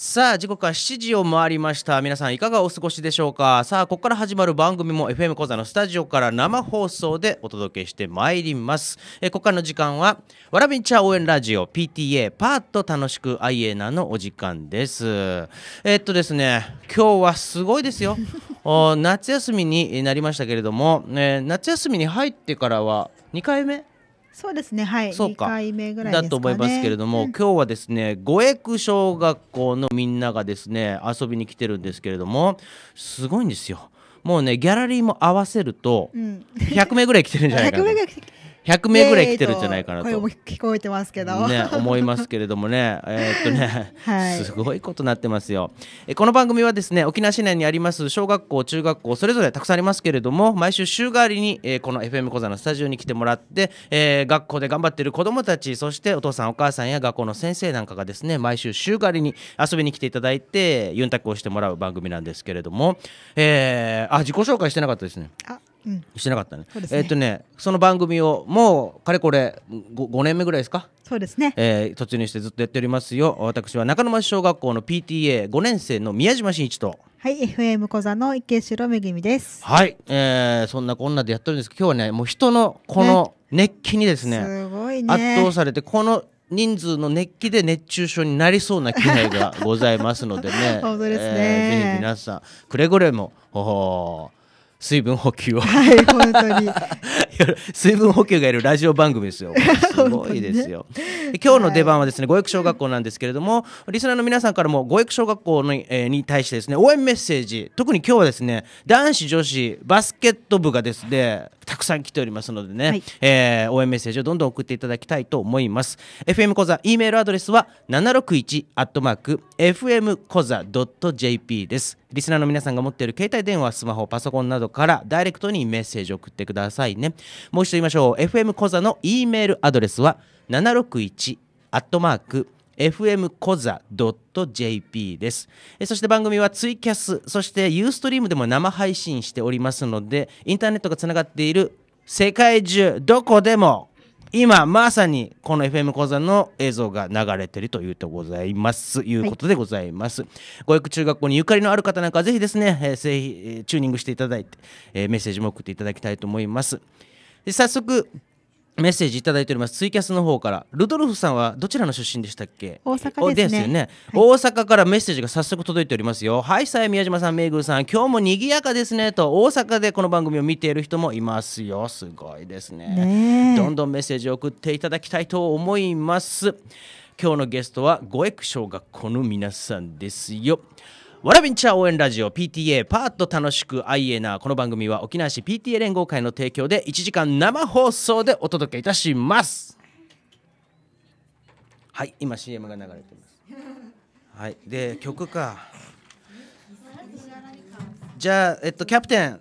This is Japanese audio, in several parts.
さあ時刻は7時を回りました皆さんいかがお過ごしでしょうかさあここから始まる番組も FM 講座のスタジオから生放送でお届けしてまいりますえここからの時間はわらびんちゃ応援ラジオ PTA パーッと楽しく IANA のお時間ですえっとですね今日はすごいですよ お夏休みになりましたけれども、ね、夏休みに入ってからは2回目そうですねはいそうか回目ぐらい、ね、だと思いますけれども、うん、今日はですね五エク小学校のみんながですね遊びに来てるんですけれどもすごいんですよもうねギャラリーも合わせると100名ぐらい来てるんじゃないかな、名ぐらい来て100名ぐらい来てるんじゃないかなと。声も聞こえてますけど。ね、思いますけれどもね、えー、っとね、はい、すごいことになってますよ。えこの番組はですね、沖縄市内にあります小学校、中学校、それぞれたくさんありますけれども、毎週週替わりに、えー、この FM 講座のスタジオに来てもらって、えー、学校で頑張っている子どもたち、そしてお父さん、お母さんや学校の先生なんかがですね、毎週週替わりに遊びに来ていただいて、ユンタクをしてもらう番組なんですけれども、えー、あ、自己紹介してなかったですね。あしてなかったねね、えっ、ー、とねその番組をもうかれこれ 5, 5, 年目ぐらいですかそうですね、えー、突入してずっとやっておりますよ私は中野町小学校の PTA5 年生の宮島真一とはい FM 小座の池城めぐみですはい、えー、そんなこんなでやってるんですけど今日はねもう人のこの熱気にですね、ねね、圧倒されてこの人数の熱気で熱中症になりそうな気配がございますのでね 本当ですね、えー、ぜひ皆さんくれぐれもほほ水分補給を。はい、本当に。水分補給がいるラジオ番組ですよ。すごいですよ。ね、今日の出番はですね、はい、小小学校なんですけれども、リスナーの皆さんからも語育小学校に,、えー、に対してですね、応援メッセージ、特に今日はですね、男子女子バスケット部がですね、たくさん来ておりますのでね、はい、えー、応援メッセージをどんどん送っていただきたいと思います。FM 講座、E メールアドレスは761アットマーク FM 講座 .jp です。リスナーの皆さんが持っている携帯電話、スマホ、パソコンなどからダイレクトにメッセージを送ってくださいね。もう一度言いましょう。FM コザの E メールアドレスは761アットマーク FM コザ .jp です。そして番組はツイキャス、そしてユーストリームでも生配信しておりますので、インターネットがつながっている世界中どこでも今まさにこの FM 講座の映像が流れてるというとございますいうことでございます、はい、ご育中学校にゆかりのある方なんかぜひですね、えー、ぜひチューニングしていただいて、えー、メッセージも送っていただきたいと思いますで早速メッセージいただいておりますツイキャスの方からルドルフさんはどちらの出身でしたっけ大阪ですね、ねはい、大阪からメッセージが早速届いておりますよはいさえ宮島さん明宮さん今日も賑やかですねと大阪でこの番組を見ている人もいますよすごいですねどんどんメッセージを送っていただきたいと思います今日のゲストは五え小学校の皆さんですよわらびんちゃ応援ラジオ PTA パート楽しくアイエナこの番組は沖縄市 PTA 連合会の提供で1時間生放送でお届けいたしますはい今 CM が流れてますはいで曲かじゃあえっとキャプテン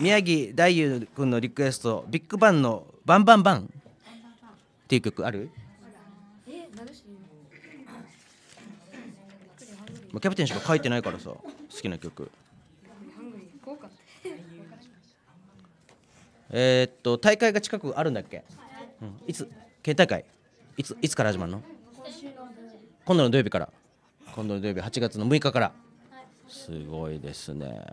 宮城大悠君のリクエストビッグバンの「バンバンバン」っていう曲あるまあ、キャプテンしか書いてないからさ好きな曲えっと大会が近くあるんだっけ、うん、いつ県大会いついつから始まるの今度の土曜日から今度の土曜日8月の6日から、すごいですね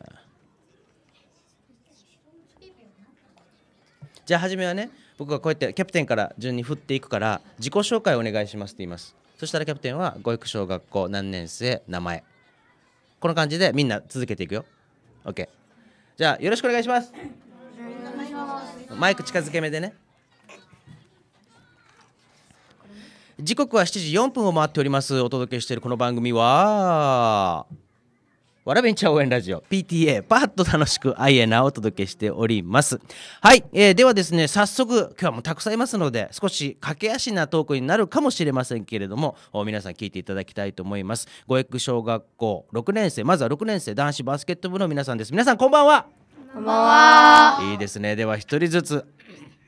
じゃあ初めはね僕がこうやってキャプテンから順に振っていくから自己紹介お願いしますって言いますそしたらキャプテンは「語育小学校何年生名前」この感じでみんな続けていくよ OK じゃあよろしくお願いしますマイク近づけ目でね時刻は7時4分を回っておりますお届けしているこの番組はわらべんちゃ応援ラジオ PTA パッと楽しくアイエナをお届けしておりますはい、えー、ではですね早速今日はもうたくさんいますので少し駆け足なトークになるかもしれませんけれども皆さん聞いていただきたいと思います五育小学校6年生まずは6年生男子バスケット部の皆さんです皆さんこんばんはこんばんはいいですねでは一人ずつ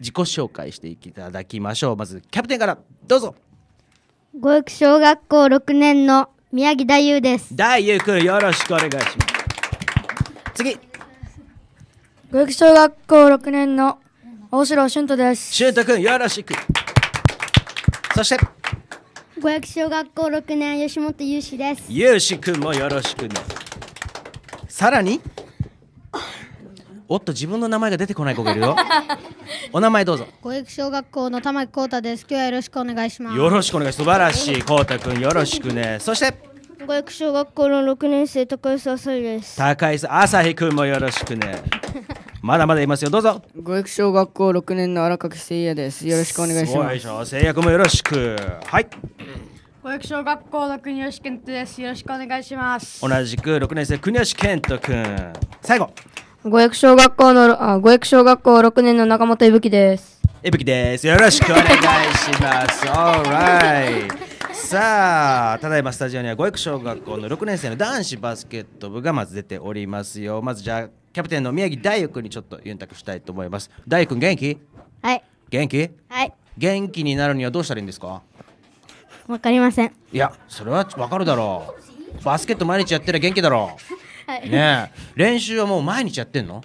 自己紹介していただきましょうまずキャプテンからどうぞ五育小学校6年の宮城大優です大優くんよろしくお願いします次五育小学校六年の大城俊斗です俊斗くんよろしくそして五育小学校六年吉本優志です優志くんもよろしくねさらにおっと自分の名前が出てこない子がいるよ お名前どうぞ小池小学校の玉木浩太です今日はよろしくお願いしますよろしくお願い素晴らしい浩太くんよろしくねそして小池小学校の六年生高安朝日です高安朝日くんもよろしくねまだまだいますよどうぞ小育小学校六年の荒垣誠也ですよろしくお願いしますい誠也くんもよろしくはい小育小学校の国吉健人です。よろしくお願いします。同じく六年生、国吉健人君。最後、五役小学校の、あ、五役小学校六年の中本伊吹です。伊吹です。よろしくお願いします。a l r i さあ、ただいまスタジオには五役小学校の六年生の男子バスケット部がまず出ておりますよ。まずじゃあ、キャプテンの宮城大祐君にちょっとユンたくしたいと思います。大祐君元気はい。元気はい。元気になるにはどうしたらいいんですかわかりません。いや、それはわかるだろう。バスケット毎日やってりゃ元気だろう。ねえ練習はもう毎日やってんの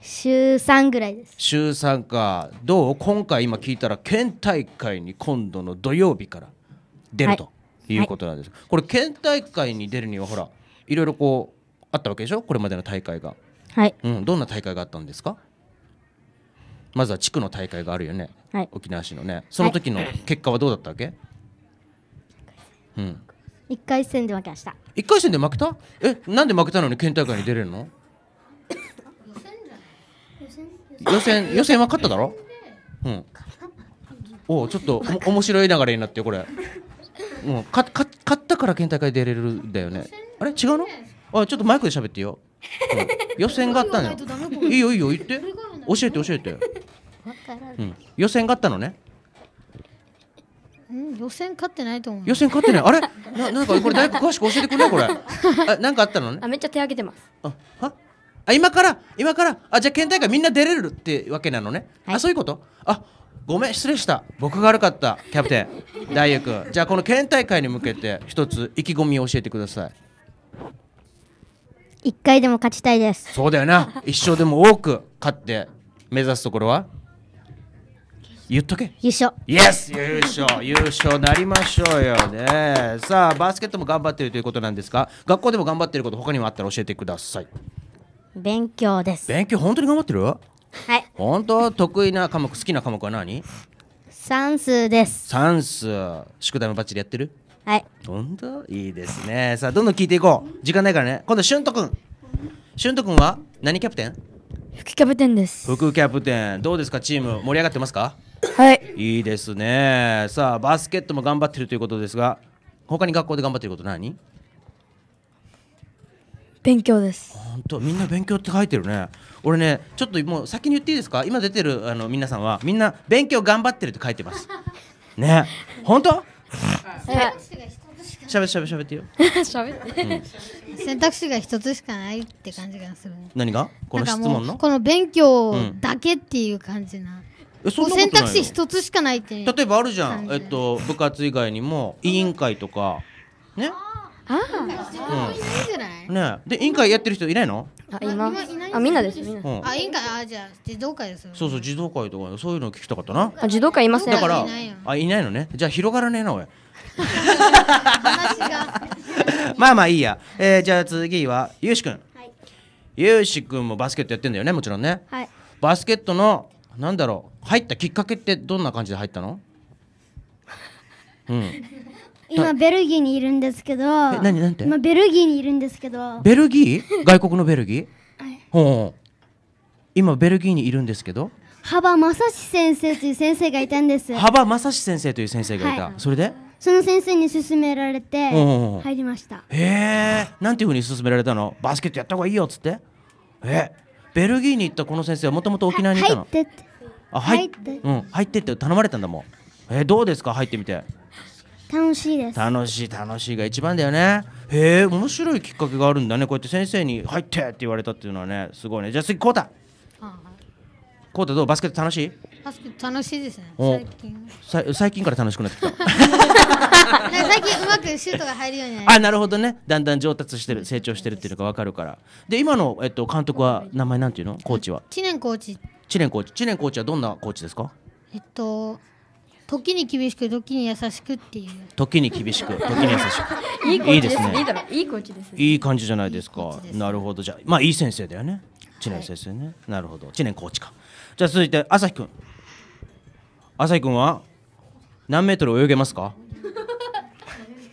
週3ぐらいです週3かどう今回今聞いたら県大会に今度の土曜日から出る、はい、ということなんです、はい、これ県大会に出るにはほらいろいろこうあったわけでしょこれまでの大会がはい、うん、どんな大会があったんですかまずは地区の大会があるよね、はい、沖縄市のねその時の結果はどうだったわけ、うん一回戦で負けました一回戦で負けたえなんで負けたのに県大会に出れるの予選予選は勝っただろうんおちょっとお面白い流れになってこれうん、かか勝ったから県大会出れるんだよねあれ違うのあちょっとマイクで喋ってよ、予選があったのよいいよいいよ言って教えて教えて、うん、予選があったのねうん予選勝ってないと思う予選勝ってないあれ ななんかこれ大工詳しく教えてくれよこれ あなんかあったのねあめっちゃ手挙げてますあはあ今から今からあじゃあ県大会みんな出れるってわけなのね、はい、あそういうことあごめん失礼した僕が悪かったキャプテン大祐君じゃあこの県大会に向けて一つ意気込みを教えてください一回でも勝ちたいですそうだよな一生でも多く勝って目指すところは言っとけ優勝イエス優勝優勝なりましょうよねさあバスケットも頑張ってるということなんですが学校でも頑張ってること他にもあったら教えてください勉強です勉強本当に頑張ってるはい本当得意な科目好きな科目は何算数です算数宿題もバッチリやってるはい本当いいですねさあどんどん聞いていこう時間ないからね今度しゅんとくんしゅんとくんは何キャプテン副キャプテンです副キャプテンどうですかチーム盛り上がってますかはい。いいですね。さあ、バスケットも頑張ってるということですが、他に学校で頑張ってること何勉強です本当みんな勉強って書いてるね俺ねちょっともう先に言っていいですか今出てるあの皆さんはみんな勉強頑張ってるって書いてます ね本当しゃべしゃべしゃべってよしゃべって、うん、選択肢が一つしかないって感じがする、ね、何がこの質問のこの勉強だけっていう感じな、うんそん選択肢一つしかないって例えばあるじゃん、えっと、部活以外にも委員会とかねああ、うん、ねで委員会やってる人いないのあ今あみんなですみんな、あ委員会あじゃ児童会ですそうそう児童会とかそういうの聞きたかったなあ児童会いませんだからあいないのねじゃあ広がらねえなおい まあまあいいや、えー、じゃあ次はゆうしくん、はい、ゆうしくんもバスケットやってんだよねもちろんね、はい、バスケットのなんだろう入ったきっかけってどんな感じで入ったの、うん、今ベルギーにいるんですけど何なんて今ベルギーにいるんですけどベルギー外国のベルギー、はい、今ベルギーにいるんですけど幅正先生という先生がいたんです幅正先生という先生がいた、はい、それでその先生に勧められて入りましたへえんていうふうに勧められたのバスケットやった方がいいよっつってえベルギーに行ったこの先生はもともと沖縄にいたの入ってあ入ってうん入ってって頼まれたんだもんえー、どうですか入ってみて楽しいです楽しい楽しいが一番だよねへえ面白いきっかけがあるんだねこうやって先生に「入って!」って言われたっていうのはねすごいねじゃあ次こうだコータどうバスケット楽しいバスケット楽しいですね最近最近から楽しくなってきた 最近うまくシュートが入るようになあなるほどねだんだん上達してる成長してるっていうのが分かるからで今の、えっと、監督は名前なんていうのコーチは知念コーチ知念コーチ知念コーチはどんなコーチですかえっと時に厳しく時に優しくっていう時に厳しく時に優しく いいコーチですねいいだろいいコーチですいい感じじゃないですかなるほどじゃあまあいい先生だよね知念先生ね、はい、なるほど知念コーチかじゃあ続いて朝日くん朝日くんは何メートル泳げますか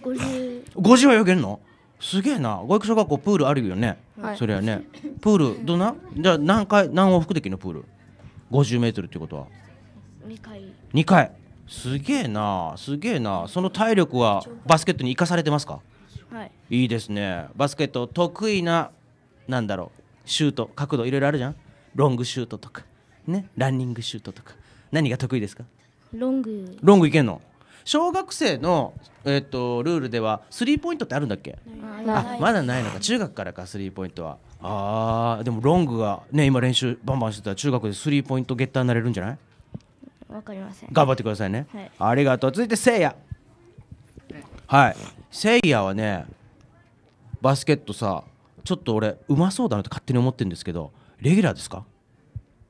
50, 五0は泳げるのすげえな語学小学校プールあるよね、はい、それはねプールどんなじゃあ何回何往復できるのプール50メートルってことは2回2回すげえなすげえなその体力はバスケットに生かされてますかはいいいですねバスケット得意ななんだろうシュート角度いろいろあるじゃんロングシュートとかね、ランニングシュートとか何が得意ですかロングロングいけんの小学生の、えーと、ルールではスリーポイントってあるんだっけあまだないのか中学からかスリーポイントはあーでもロングがね今練習バンバンしてたら中学でスリーポイントゲッターになれるんじゃないわかりません頑張ってくださいね、はい、ありがとう続いてせいやはいせいやはねバスケットさちょっと俺うまそうだなって勝手に思ってるんですけどレギュラーですか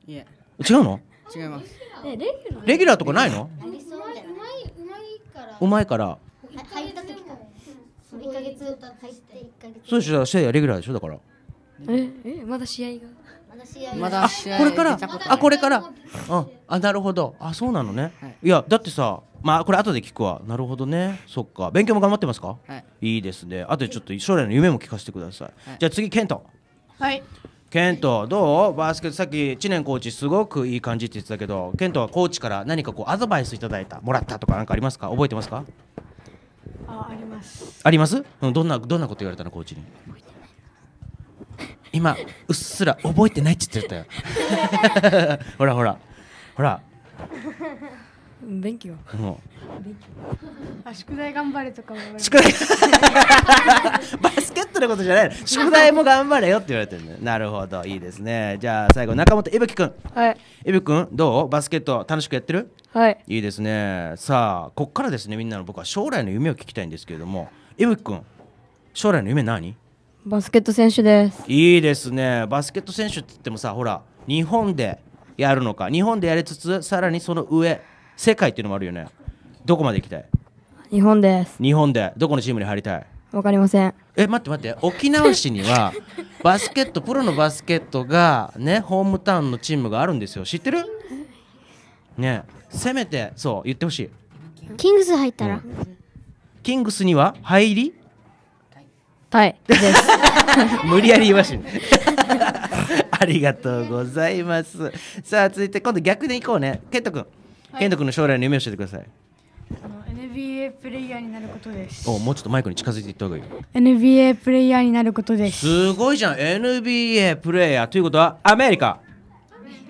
いえ、yeah. 違うの違いますレギュラーとかないのうまいから入った時から1ヶ月入って1ヶ月そうでしょ試合レギュラーでしょだからええまだ試合がまだ試合これからあこれからうんあなるほどあそうなのね、はい、いやだってさまあこれ後で聞くわなるほどねそっか勉強も頑張ってますか、はい、いいですねあとでちょっと将来の夢も聞かせてください、はい、じゃあ次ケントはいケントどうバスケットさっき知念コーチすごくいい感じって言ってたけどケントはコーチから何かこうアドバイスいただいたもらったとか何かありますか覚えてますかあありますあります、うん、どんなどんなこと言われたのコーチに今うっすら覚えてないって言ってたよ ほらほらほら勉強。もう。宿題頑張れとかも。宿題。じゃない 宿題も頑張れよって言われてるのなるほどいいですねじゃあ最後中本いぶきくんはいいぶきくんどうバスケット楽しくやってるはいいいですねさあこっからですねみんなの僕は将来の夢を聞きたいんですけれどもいぶきくん将来の夢何バスケット選手ですいいですねバスケット選手って言ってもさほら日本でやるのか日本でやりつつさらにその上世界っていうのもあるよねどこまで行きたい日本です日本でどこのチームに入りたいわかりませんえ待って待って沖縄市には バスケットプロのバスケットがねホームタウンのチームがあるんですよ知ってるねせめてそう言ってほしいキングス入ったら、うん、キングスには入りたい 無理やり言わしありがとうございますさあ続いて今度逆でいこうねケント君、はい、ケント君の将来の夢を教えてください NBA プレイヤーになることですおもうちょっとマイクに近づいていった方がいい NBA プレイヤーになることですすごいじゃん NBA プレイヤーということはアメリカ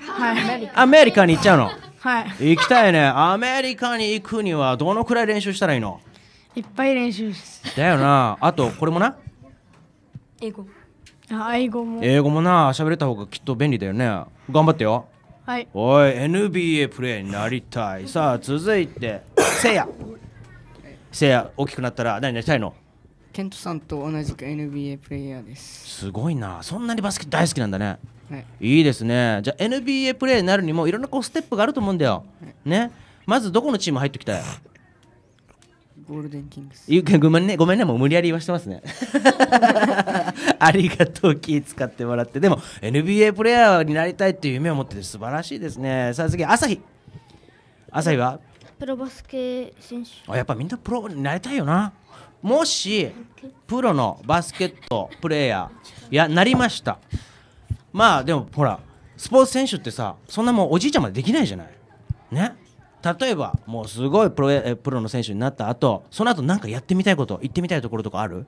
はいアメリカに行っちゃうのはい行きたいねアメリカに行くにはどのくらい練習したらいいのいっぱい練習すだよなあとこれもな英語あ英語も英語もな喋れた方がきっと便利だよね頑張ってよはいおい NBA プレイになりたいさあ続いてせいやせいや大きくなったら何なりたいのケントさんと同じく NBA プレイヤーですすごいなそんなにバスケ大好きなんだね、はい、いいですねじゃあ NBA プレイヤーになるにもいろんなこうステップがあると思うんだよ、はい、ねまずどこのチーム入ってきたいゴールデンキングス。ごめんね、ごめんね、もう無理やり言わしてますね。ありがとう、気使ってもらって。でも、NBA プレーヤーになりたいっていう夢を持ってて素晴らしいですね。さあ次、朝日。朝日はプロバスケ選手あやっぱみんなプロになりたいよなもしプロのバスケットプレーヤーいやなりましたまあでもほらスポーツ選手ってさそんなもうおじいちゃんまでできないじゃないね例えばもうすごいプロえプロの選手になった後その後な何かやってみたいこと行ってみたいところとかある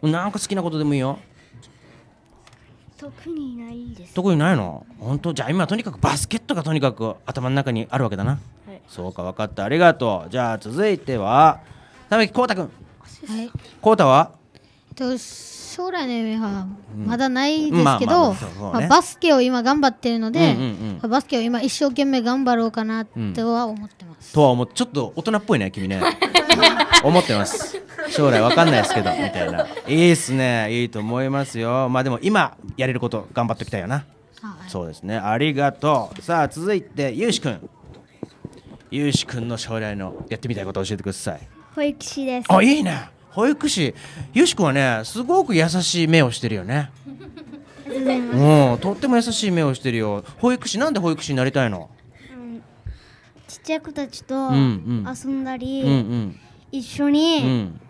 なんか好きなことでもいいよ特にないです特にないの本当じゃあ今とにかくバスケットがとにかく頭の中にあるわけだな、はい、そうか分かったありがとうじゃあ続いては田辺浩太君浩太は、えっと将来の夢はまだないですけどバスケを今頑張ってるので、うんうん、バスケを今一生懸命頑張ろうかなとは思ってます、うん、とは思ちょっと大人っぽいね君ね 思ってます将来わかんないですけどみたいないいっすねいいと思いますよまあでも今やれること頑張っておきたいよな、はい、そうですねありがとうさあ続いてゆうしくんゆうしくんの将来のやってみたいこと教えてください保育士ですあいいね保育士ゆうしくんはねすごく優しい目をしてるよねうんとっても優しい目をしてるよ保育士なんで保育士になりたいの、うん、ちっちゃい子たちと遊んだり、うんうんうん一緒に、うん、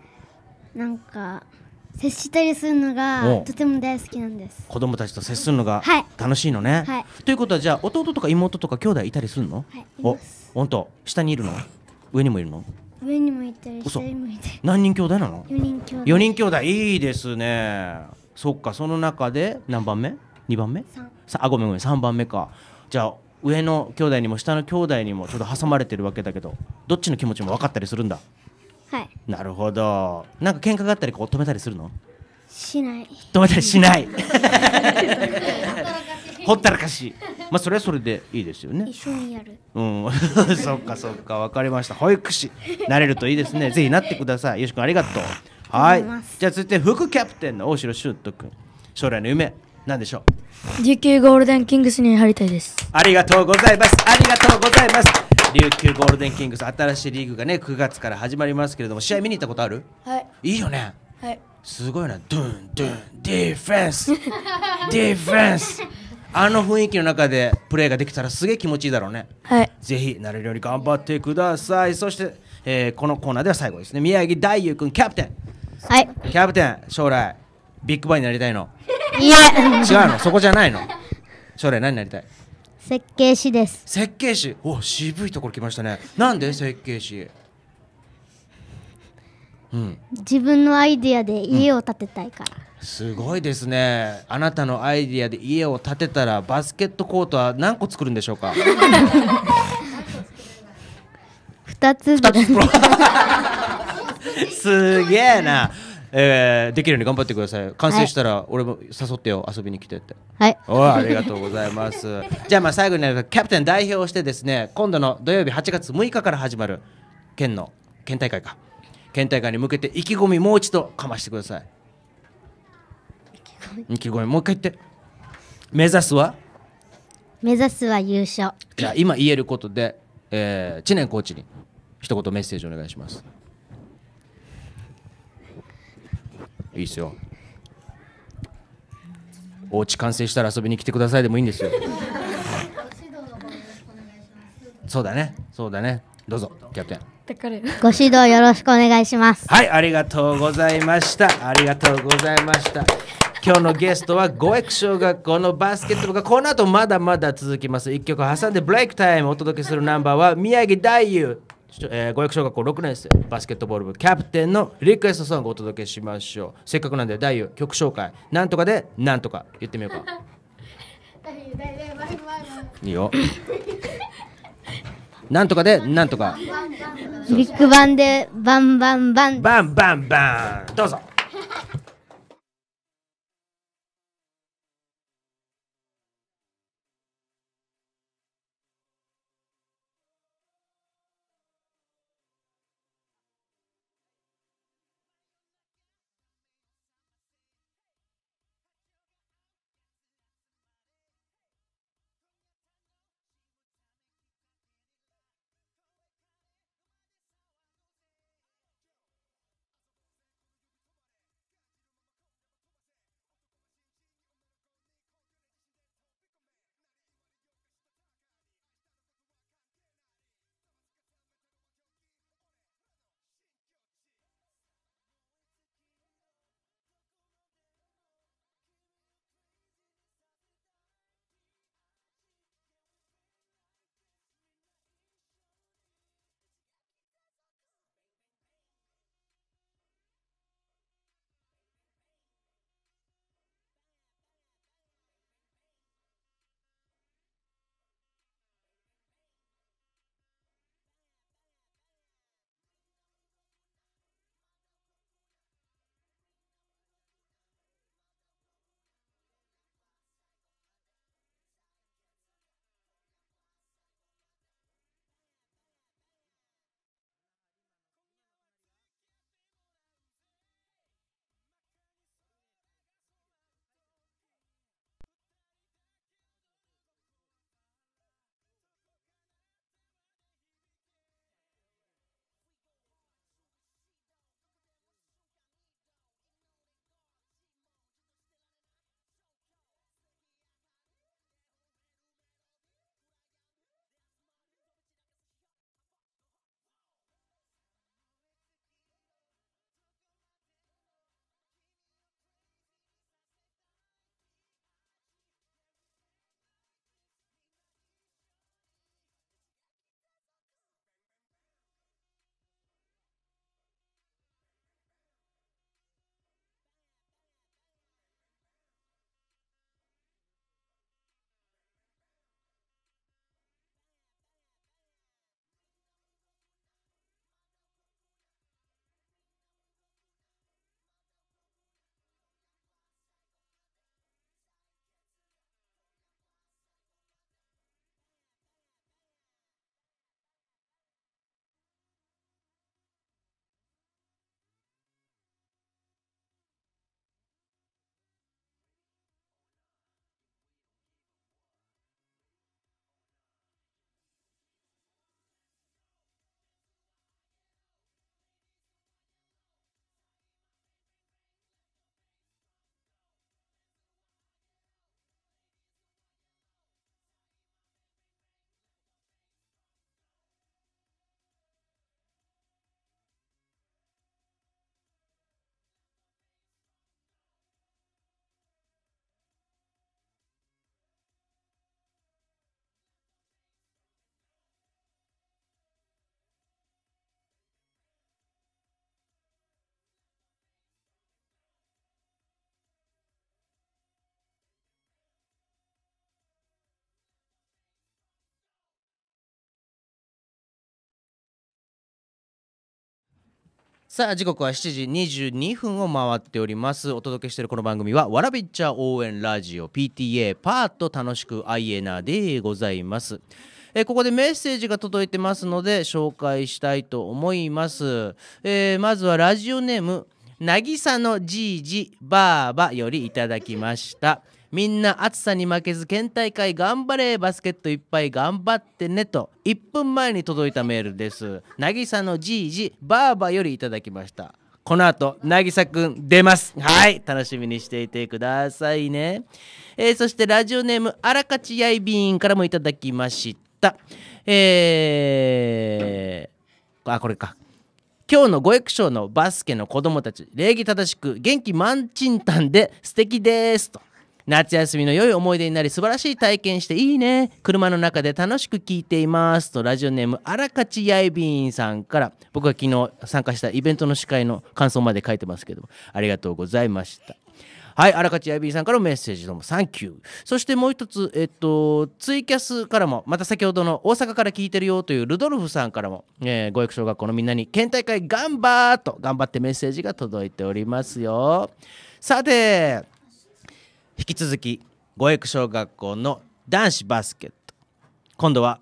なんか接したりするのがとても大好きなんです子供たちと接するのが楽しいのね、はいということはじゃあ弟とか妹とか兄弟いたりするの、はい、お本当下にいるの上にもいるの上にもいたり下にもいて何人兄弟なの4人兄弟4人兄弟いいですねそっかその中で何番目2番目 3, 3あごめんごめん3番目かじゃあ上の兄弟にも下の兄弟にもちょっと挟まれてるわけだけどどっちの気持ちも分かったりするんだはいなるほどなんか喧嘩があったりこう止めたりするのしない止めたりしない ほったらかしまあそれはそれでいいですよね一緒にやるうん そっかそっか分かりました保育士なれるといいですね ぜひなってくださいよし君ありがとうはいじゃあ続いて副キャプテンの大城修斗君将来の夢何でしょう琉球ゴールデンキングスに入りたいですありがとうございますありがとうございます琉球ゴールデンキングス新しいリーグがね9月から始まりますけれども試合見に行ったことあるはいいいよねはいすごいなドゥンドゥンディフェンス ディフェンスあの雰囲気の中でプレーができたらすげえ気持ちいいだろうねはいぜひなれるより頑張ってくださいそして、えー、このコーナーでは最後ですね宮城大悠君キャプテンはいキャプテン将来ビッグバンになりたいのいや違うのそこじゃないの将来何になりたい設計士です設計士お渋いところ来ましたねなんで設計士うん、自分のアイディアで家を建てたいから、うん、すごいですねあなたのアイディアで家を建てたらバスケットコートは何個作るんでしょうか2つ すげえなえー、できるように頑張ってください完成したら俺も誘ってよ遊びに来てってはいおありがとうございます じゃあまあ最後になるキャプテン代表してですね今度の土曜日8月6日から始まる県の県大会か県大会に向けて意気込みもう一度かましてください意気込みもう一回言って目指すは目指すは優勝じゃあ今言えることで、えー、知念コーチに一言メッセージお願いしますいいですよお家完成したら遊びに来てくださいでもいいんですよそうだねそうだねどうぞキャプテンご指導よろしくお願いしますはいありがとうございましたありがとうございました今日のゲストは五駅小学校のバスケット部がこの後まだまだ続きます一曲挟んでブレイクタイムお届けするナンバーは宮城大優えー、五役小学校6年生バスケットボール部キャプテンのリクエストソングをお届けしましょうせっかくなんで大悠曲紹介なんとかでなんとか言ってみようか いいよなんとかでなんとかビッグバンでバンバンバンバンバンバンどうぞさあ時刻は7時22分を回っておりますお届けしているこの番組はわらびっちゃ応援ラジオ PTA パート楽しくアイエナでございますえここでメッセージが届いてますので紹介したいと思います、えー、まずはラジオネームなぎさのじいじばあばよりいただきましたみんな暑さに負けず県大会頑張れバスケットいっぱい頑張ってねと1分前に届いたメールです渚のじいじばあばよりいただきましたこの後渚くん出ますはい楽しみにしていてくださいね、えー、そしてラジオネームあらかちやいびんからもいただきましたえー、あこれか今日の五役賞のバスケの子供たち礼儀正しく元気満ちんたんで素敵ですと夏休みの良い思い出になり素晴らしい体験していいね車の中で楽しく聞いていますとラジオネームあらかちやいびんさんから僕が昨日参加したイベントの司会の感想まで書いてますけどもありがとうございましたはいあらかちやいびんさんからのメッセージどうもサンキューそしてもう一つえっとツイキャスからもまた先ほどの大阪から聞いてるよというルドルフさんからも、えー、小学校のみんなに県大会頑張ーと頑張ってメッセージが届いておりますよさて引き続き五育小学校の男子バスケット今度は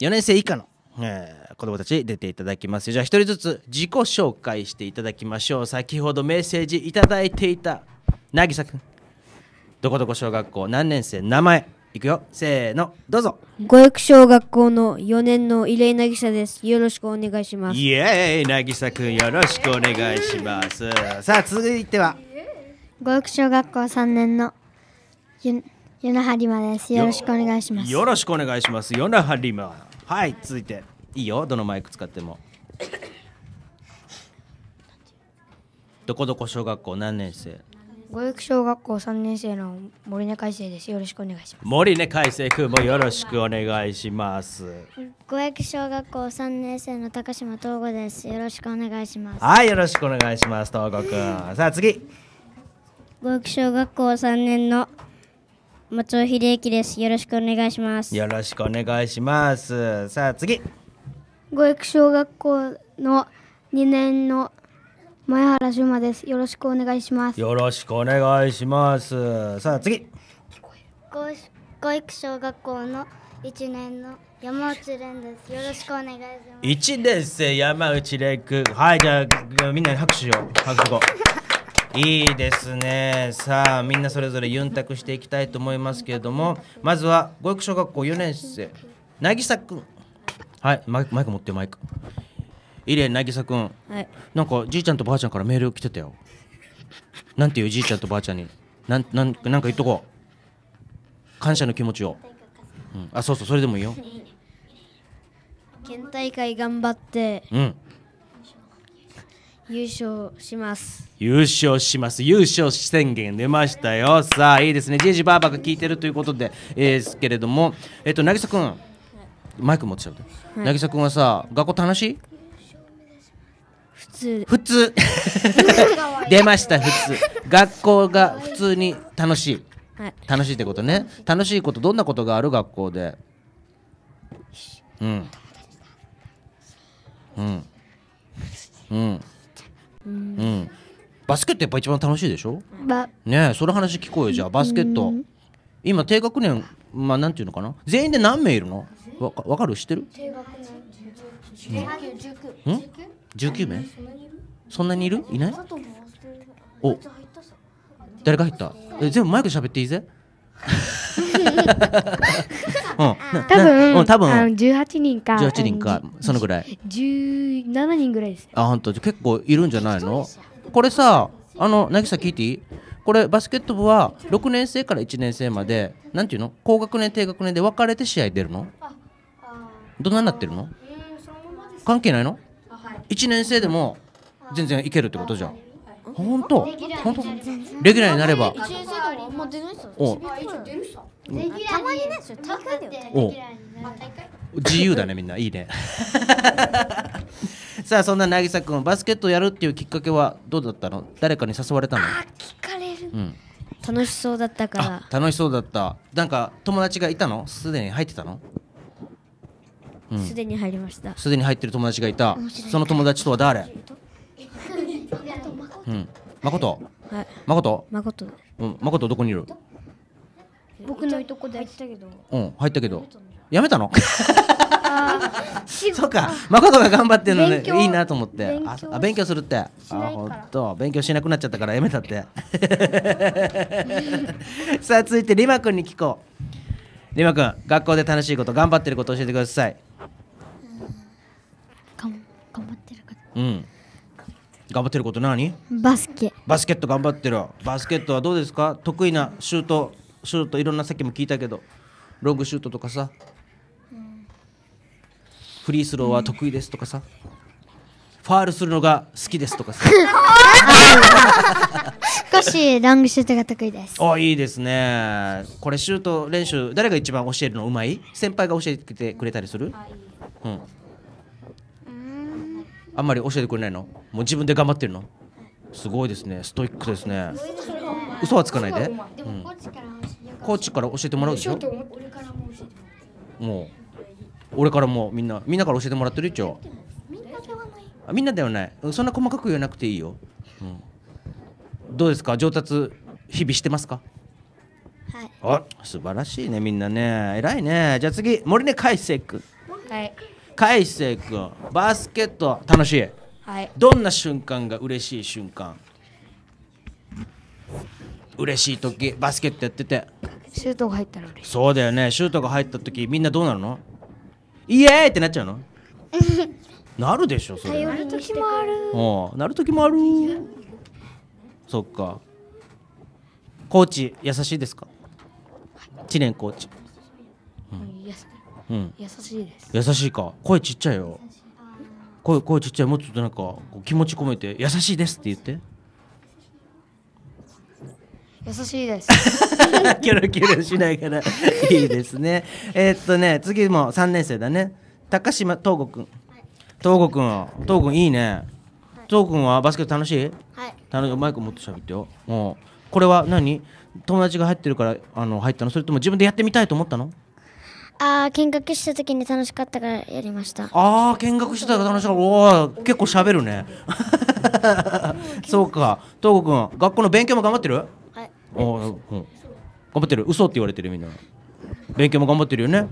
4年生以下の、えー、子どもたち出ていただきますじゃあ1人ずつ自己紹介していただきましょう先ほどメッセージいただいていた渚くんどこどこ小学校何年生名前いくよせーのどうぞ五育小学校の4年の入江渚ですよろしくお願いしますイエーイ渚くんよろしくお願いしますさあ続いては五育小学校3年のユナハリマです。よろしくお願いします。よろしくお願いします。ヨナハリマ。はい、続いて。いいよ、どのマイク使っても。どこどこ小学校何年生五育小学校3年生の森根海生です。よろしくお願いします。森根海生君もよろしくお願いします。五育小学校3年生の高島東吾です。よろしくお願いします。はい、よろしくお願いします、東吾君。さあ次。五育小学校3年の松尾秀之です。よろしくお願いします。よろしくお願いします。さあ次。五育小学校の2年の前原修馬です。よろしくお願いします。よろしくお願いします。さあ次。五育小学校の1年の山内蓮です。よろしくお願いします。1年生山内蓮君。はい、じゃあみんなに拍手を。拍手を。いいですねさあみんなそれぞれユンタクしていきたいと思いますけれどもまずは語育小学校4年生さくんはいマイクマイク持ってマイクイレぎさくん、はい、なんかじいちゃんとばあちゃんからメール来てたよなんていうじいちゃんとばあちゃんになんなんなんか言っとこう感謝の気持ちを、うん、あそうそうそれでもいいよ県大会頑張って、うん、優勝します優勝します優勝宣言出ましたよさあいいですねじいじばあばが聞いてるということで、えー、ですけれどもえっ、ー、と渚んマイク持ってちゃうと、はい、渚んはさ学校楽しい普通普通出ました普通学校が普通に楽しい、はい、楽しいってことね楽しいことどんなことがある学校でうんうんうんうん、バスケットやっぱ一番楽しいでしょねその話聞こうよじゃあバスケット今低学年まあなんていうのかな全員で何名いるのわわかる知ってる低学年19名そんなにいるいないお誰が入ったえ全部マイク喋っていいぜ 多分、うん、多分あの18人か18人かそのぐらい17人ぐらいですあ本当結構いるんじゃないのこれさあの渚聞いていいこれバスケット部は6年生から1年生までなんていうの高学年低学年で分かれて試合出るのどんなになってるの関係ないの、1年生でも全然いけるってことじゃん本当本当レギュラーになればおたまにね、高よ。お自由だねみんないいね さあそんな渚君バスケットやるっていうきっかけはどうだったの誰かに誘われたのあ聞かれる、うん、楽しそうだったから楽しそうだったなんか友達がいたのすでに入ってたのすで、うん、に入りましたすでに入ってる友達がいたその友達とは誰 うん誠、はい、誠誠、うん、誠どこにいる僕のいとこで入ったけどうん入ったけどやめたのそうか誠が頑張ってるのねいいなと思ってあ勉強するってあ本当勉強しなくなっちゃったからやめたって さあ続いてリマ君に聞こうリマ君学校で楽しいこと頑張ってること教えてください頑張ってることうん頑張ってること何バスケバスケット頑張ってるバスケットはどうですか得意なシュートシュートいろんなさっきも聞いたけどロングシュートとかさ、うん、フリースローは得意ですとかさ、うん、ファールするのが好きですとかさ少しロングシュートが得意ですあいいですねこれシュート練習誰が一番教えるのうまい先輩が教えてくれたりする、うん、うんあんまり教えてくれないのもう自分で頑張ってるのすごいですねストイックですね嘘はつかないで、からコーチから教えてもらうでしょもう俺からもみんなみんなから教えてもらってる一応みんなではないみんなではないそんな細かく言わなくていいよ、うん、どうですか上達日々してますかはいあ素晴らしいねみんなね偉いねじゃあ次森根海星君はい海星君バスケット楽しいはいどんな瞬間が嬉しい瞬間嬉しい時バスケットやっててシュートが入ったら嬉しいそうだよねシュートが入った時みんなどうなるのイエーイってなっちゃうの なるでしょそれなる時もあるおなる時もあるそっかコーチ優しいですか知念コーチ、うん、優しいです優しいか声ちっちゃいよ声声ちっちゃいもうちょっとなんかこう気持ち込めて優しいですって言って優しいです。キョロキョロしないから いいですね。えー、っとね次も三年生だね。高島東国くん。東国くん東国くんいいね。東国くんはバスケット楽しい？はい。楽しいマイク持って喋ってよ。もうこれは何？友達が入ってるからあの入ったの？それとも自分でやってみたいと思ったの？ああ見学した時に楽しかったからやりました。ああ見学してたから楽しかった。おお結構喋るね。そうか東国くん学校の勉強も頑張ってる？頑張ってる嘘って言われてるみんな勉強も頑張ってるよね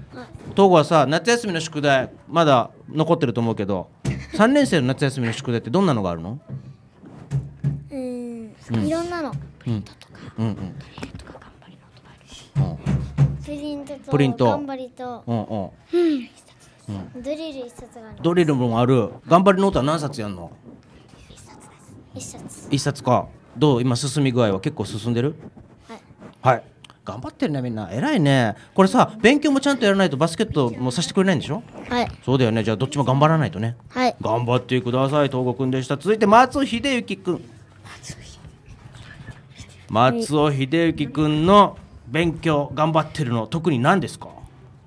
東郷はさ夏休みの宿題まだ残ってると思うけど3年生の夏休みの宿題ってどんなのがあるのうんいろんなのプリントとかプリントとか頑張りのとかあるしプリントとプリント頑張りとドリル一冊があるドリルもある頑張りノートは何冊やんの一冊です1冊1冊かどう今進み具合は結構進んでるはい、はい、頑張ってるねみんな偉いねこれさ勉強もちゃんとやらないとバスケットもさせてくれないんでしょはいそうだよねじゃあどっちも頑張らないとねはい頑張ってください東郷くんでした続いて松尾秀幸くん松尾秀幸くんの勉強頑張ってるの特に何ですか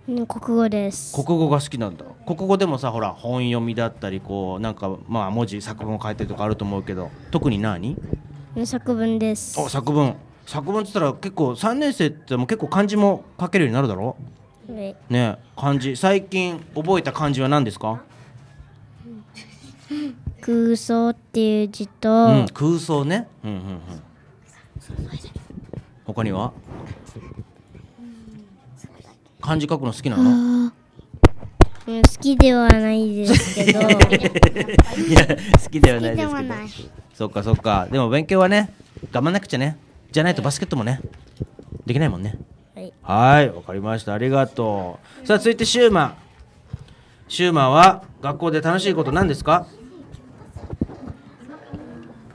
国語です国語が好きなんだ国語でもさほら本読みだったりこうなんかまあ文字作文を書いてとかあると思うけど特に何作文ですあ、作文作文っつったら結構三年生っても結構漢字も書けるようになるだろう、はね漢字最近覚えた漢字は何ですか 空想っていう字と、うん、空想ね、うんうんうん、他には漢字書くの好きなの好きではないですけど いや好きではないですけどそっかそっかでも勉強はね頑張んなくちゃねじゃないとバスケットもねできないもんねはいわかりましたありがとうさあ続いてシューマンシューマは学校で楽しいこと何ですか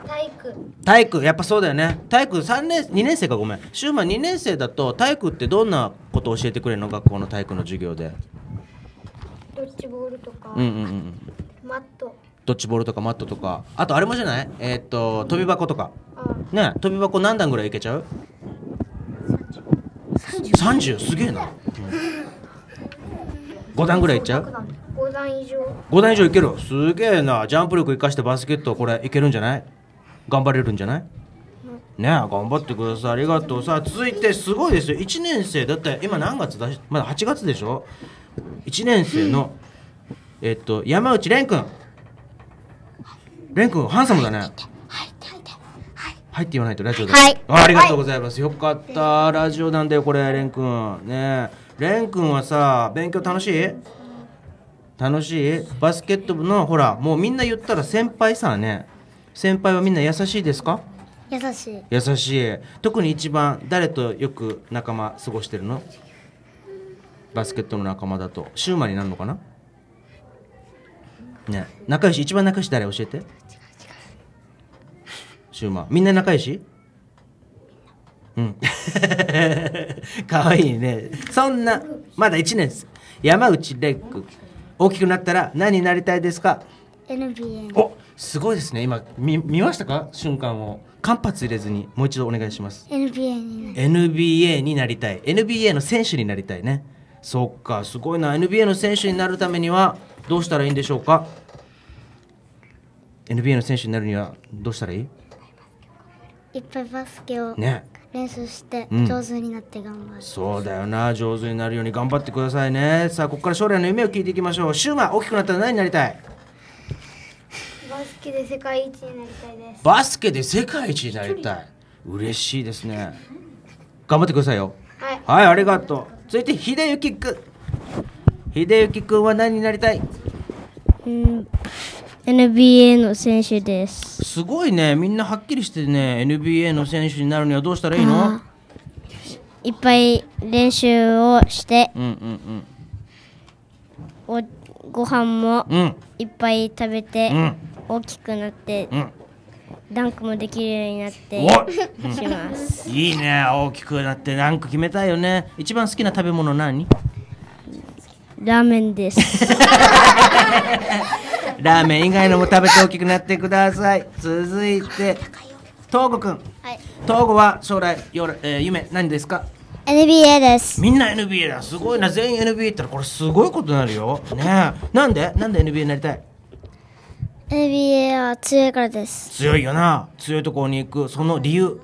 体育体育やっぱそうだよね体育3年2年生かごめんシューマン2年生だと体育ってどんなこと教えてくれるの学校の体育の授業でッジボールとか、うんうんうん、マットドッジボールとかマットとかあとあれもじゃないえー、っと飛び箱とか、うん、ね飛び箱何段ぐらいいけちゃう 30, 30すげえな、うん、5段ぐらいいっちゃう5段以上5段以上いけるすげえなジャンプ力生かしてバスケットこれいけるんじゃない頑張れるんじゃない、うん、ねえ頑張ってくださいありがとうさあ続いてすごいですよ1年生だって今何月だしまだ8月でしょ1年生の、えっと、山内蓮君蓮君ハンサムだねて入って言わないとラジオで、はいあ、ありがとうございます、よかったラジオなんだよこれ蓮君ね蓮君はさ勉強楽しい楽しいバスケット部のほらもうみんな言ったら先輩さね先輩はみんな優しいですか優しい優しい特に一番誰とよく仲間過ごしてるのバスケットの仲間だとシューマになるのかなね仲良し一番仲良し誰教えてシューマみんな仲良しうんかわいいねそんなまだ1年です山内レック大きくなったら何になりたいですか NBA おすごいですね今見見ましたか瞬間を間髪入れずにもう一度お願いします NBA になりたい NBA になりたい NBA の選手になりたいねそっかすごいな NBA の選手になるためにはどうしたらいいんでしょうか NBA の選手になるにはどうしたらいいいっぱいバスケをね練習して上手になって頑張る、うん、そうだよな上手になるように頑張ってくださいねさあここから将来の夢を聞いていきましょうシューマ大きくなったら何になりたいバスケで世界一になりたいですバスケで世界一になりたい嬉しいですね頑張ってくださいよはい、はい、ありがとう続いて秀幸くん秀幸くんは何になりたい、うん NBA の選手ですすごいねみんなはっきりしてね NBA の選手になるにはどうしたらいいのいっぱい練習をして、うんうんうん、おご飯もいっぱい食べて、うん、大きくなって、うんダンクもできるようになってします、いいね大きくなってダンク決めたいよね一番好きな食べ物何ラーメンです ラーメン以外のも食べて大きくなってください続いて東郷くん、はい、東郷は将来よ、えー、夢何ですか NBA ですみんな NBA だすごいな全員 NBA ったらこれすごいことになるよねなんでなんで NBA になりたい NBA は強いからです強いよな強いところに行くその理由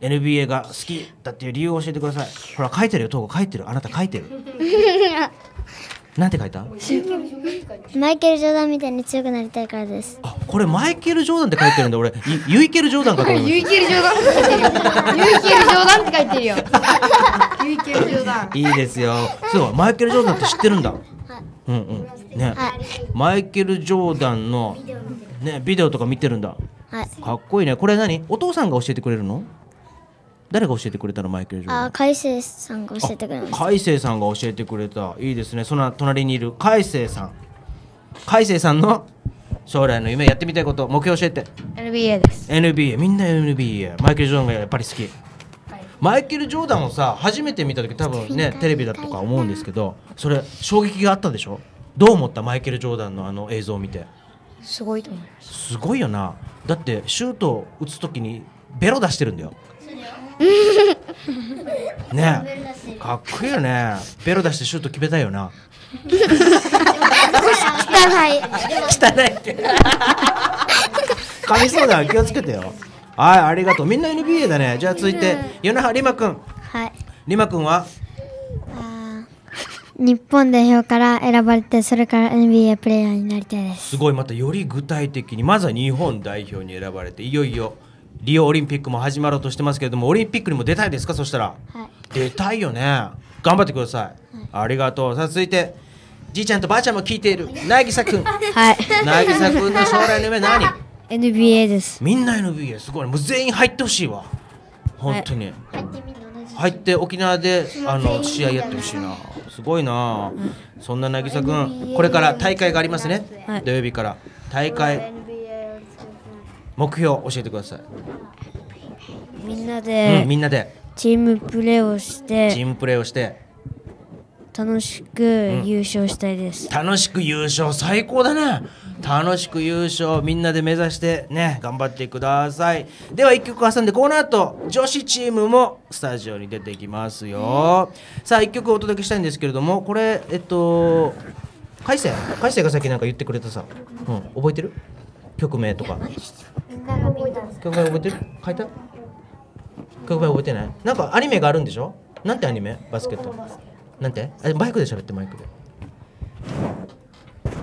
NBA が好きだっていう理由を教えてくださいほら書いてるよ東郷書いてるあなた書いてる なんて書いたマイケル・ジョーダンみたいに強くなりたいからですあこれマイケル・ジョーダンって書いてるんだ俺ユイケル・ジョーダンかと思いましジョーダンっいてるユイケル・ジョーダンって書いてるよユイケル・ジョーダンいいですよそうマイケル・ジョーダンって知ってるんだ、はい、うんうんね、はい、マイケル・ジョーダンの、ね、ビデオとか見てるんだ、はい、かっこいいねこれ何お父さんが教えてくれるの誰が教えてくれたのマイケル・ジョーダンあ海星さんが教えてくれま海星さんが教えてくれたいいですねその隣にいる海星さん海星さんの将来の夢やってみたいこと目標教えて NBA です NBA みんな NBA マイケル・ジョーダンがやっぱり好き、はい、マイケル・ジョーダンをさ初めて見た時多分ねテレビだとか思うんですけどそれ衝撃があったでしょどう思ったマイケル・ジョーダンのあの映像を見てすごいと思いますすごいよなだってシュートを打つ時にベロ出してるんだよ ねかっこいいよねベロ出してシュート決めたいよな汚い汚いって噛 みそうだ気をつけてよはいありがとうみんな NBA だねじゃあ続いて米原リマくんはいリマくんはあ日本代表から選ばれてそれから NBA プレーヤーになりたいですすごいまたより具体的にまずは日本代表に選ばれていよいよリオオリンピックも始まろうとしてますけれどもオリンピックにも出たいですかそしたら、はい、出たいよね頑張ってください、はい、ありがとうさあ続いてじいちゃんとばあちゃんも聞いている渚くん はい渚くんの将来の夢何 NBA ですみんな NBA すごいもう全員入ってほしいわ本当に、はい入って沖縄であの試合やってほしいなすごいな、そんな渚君これから大会がありますね、はい、土曜日から大会目標教えてくださいみんなで、うん、みんなでチームプレーをしてチームプレーをして楽しく優勝したいです、うん、楽しく優勝最高だね楽しく優勝みんなで目指してね頑張ってくださいでは1曲挟んでこの後女子チームもスタジオに出てきますよ、うん、さあ1曲お届けしたいんですけれどもこれえっと海星海星がさっきなんか言ってくれたさ、うん、覚えてる曲名とか曲名覚えてる書いた曲名覚えてないなんかアニメがあるんでしょなんてアニメバスケットなんてあバイクで喋ってマイクで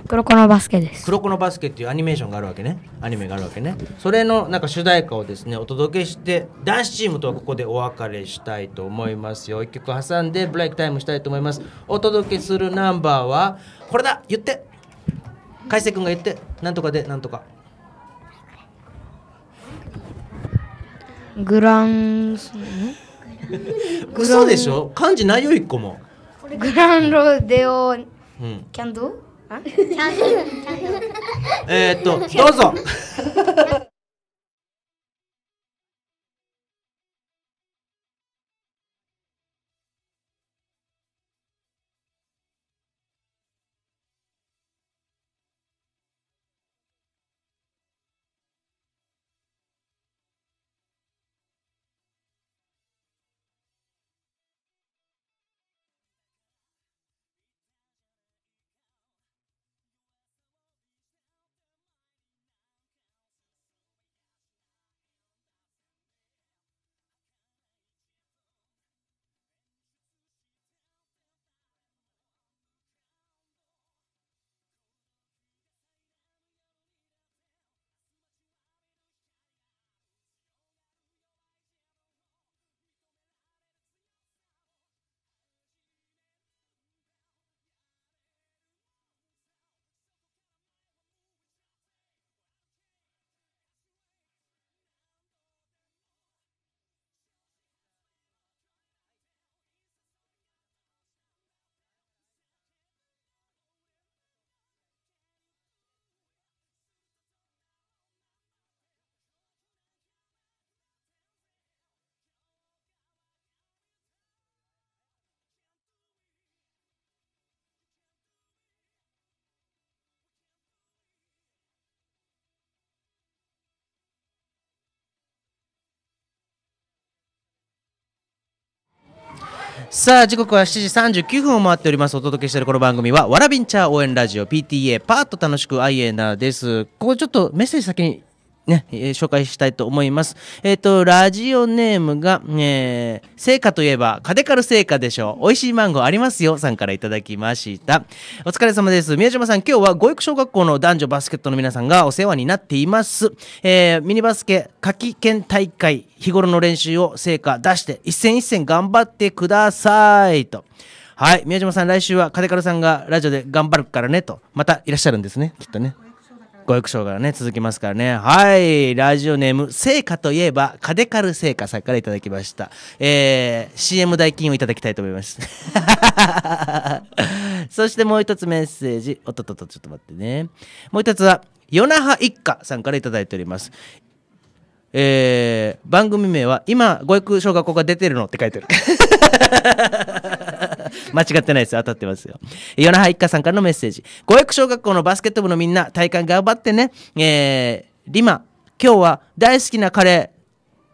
黒子のバスケです黒子のバスケっていうアニメーションがあるわけねアニメがあるわけねそれのなんか主題歌をですねお届けして男子チームとはここでお別れしたいと思いますよ一曲挟んでブレイクタイムしたいと思いますお届けするナンバーはこれだ言って海星君が言ってなんとかでなんとかグランス嘘でしょ漢字ないよ一個もグランロデオ、うん、キャンドえっとどうぞさあ時刻は7時39分を回っておりますお届けしているこの番組はわらびんちゃー応援ラジオ PTA パーッと楽しく IA なですここちょっとメッセージ先にね、えー、紹介したいと思います。えっ、ー、と、ラジオネームが、えー、成果といえば、カデカル成果でしょう。美味しいマンゴーありますよ。さんからいただきました。お疲れ様です。宮島さん、今日は五育小学校の男女バスケットの皆さんがお世話になっています。えー、ミニバスケ、夏季県大会、日頃の練習を成果出して、一戦一戦頑張ってください。と。はい。宮島さん、来週はカデカルさんがラジオで頑張るからね、と。またいらっしゃるんですね。きっとね。ご役所がね、続きますからね。はい。ラジオネーム、聖火といえば、カデカル聖火さんからいただきました。えー、CM 代金をいただきたいと思います。そしてもう一つメッセージ。おっとっとっと、ちょっと待ってね。もう一つは、ヨナハ一家さんからいただいております。えー、番組名は、今、ご育小学校が出てるのって書いてある。間違ってないです。当たってますよ。夜那覇一家さんからのメッセージ。五役小学校のバスケット部のみんな、体感頑張ってね。えー、リマ、今日は大好きなカレ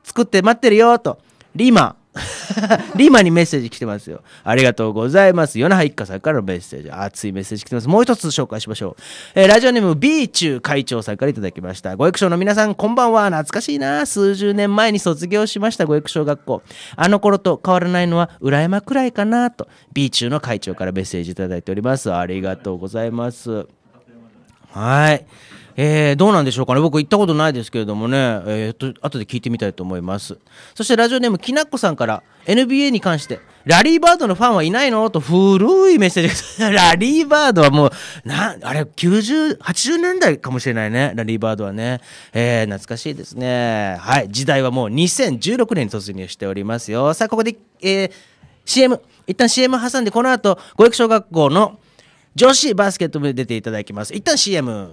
ー作って待ってるよ、と。リマ、リーマンにメッセージ来てますよ。ありがとうございます。ヨナハ一家さんからのメッセージ。熱いメッセージ来てます。もう一つ紹介しましょう。えー、ラジオネーム B 中会長さんからいただきました。ご育所の皆さん、こんばんは。懐かしいな。数十年前に卒業しました、ご育所学校。あの頃と変わらないのは、裏山くらいかなと、B 中の会長からメッセージいただいております。ありがとうございます。はい。えー、どうなんでしょうかね僕行ったことないですけれどもね、えー、と後で聞いてみたいと思いますそしてラジオネームきなっこさんから NBA に関してラリーバードのファンはいないのと古いメッセージです ラリーバードはもうなあれ9080年代かもしれないねラリーバードはね、えー、懐かしいですねはい時代はもう2016年に突入しておりますよさあここで、えー、CM 一旦 CM 挟んでこの後五育小学校の女子バスケット部に出ていただきます一旦 CM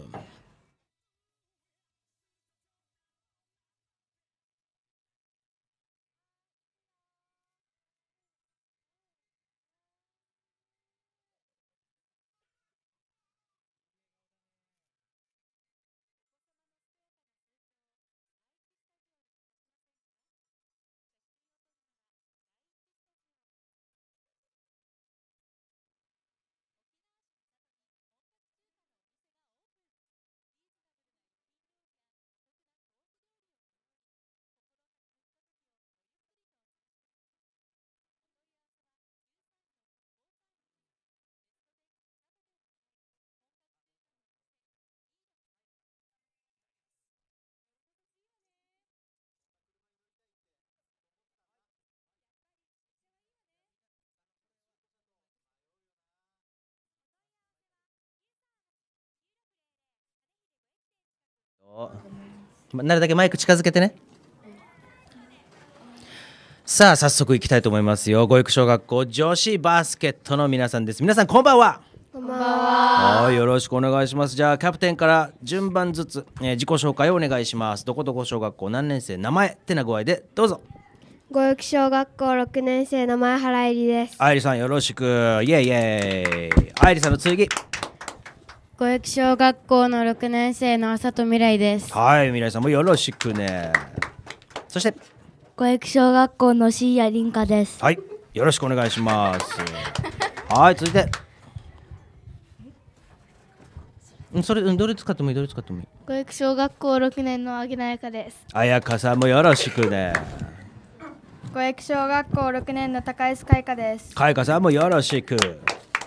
なるだけマイク近づけてね。さあ早速いきたいと思いますよ。五育小学校女子バスケットの皆さんです。皆さんこんばんは。こんばんは。よろしくお願いします。じゃあキャプテンから順番ずつ、えー、自己紹介をお願いします。どこどこ小学校何年生名前ってな具合でどうぞ。五育小学校六年生の前原愛理です。愛理さんよろしく。イエイイエイ。愛理さんの次。小雪小学校の6年生の朝と未来ですはい未来さんもよろしくねそして小雪小学校の椎谷凛花ですはいよろしくお願いしますはい続いてそれどれ使ってもいいどれ使ってもいい小雪小学校6年のあげなやかですあやかさんもよろしくね小雪小学校6年の高安海花です海花さんもよろしく